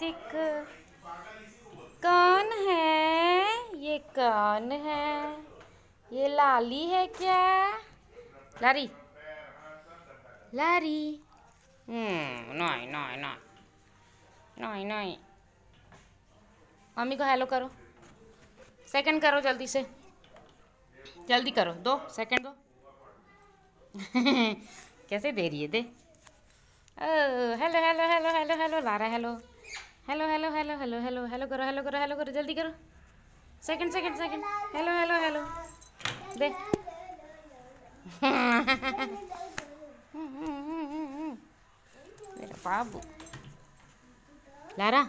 दिख कौन है ये कौन है ये लाली है क्या लारी लारी नहीं नहीं नहीं नहीं नहीं मम्मी को हेलो करो सेकंड करो जल्दी से जल्दी करो दो सेकंड दो कैसे दे रही है दे hello hello hello hello hello Lara hello hello hello hello hello hello hello करो हेलो करो हेलो करो जल्दी करो second second second hello hello hello दे मेरा बाबू लारा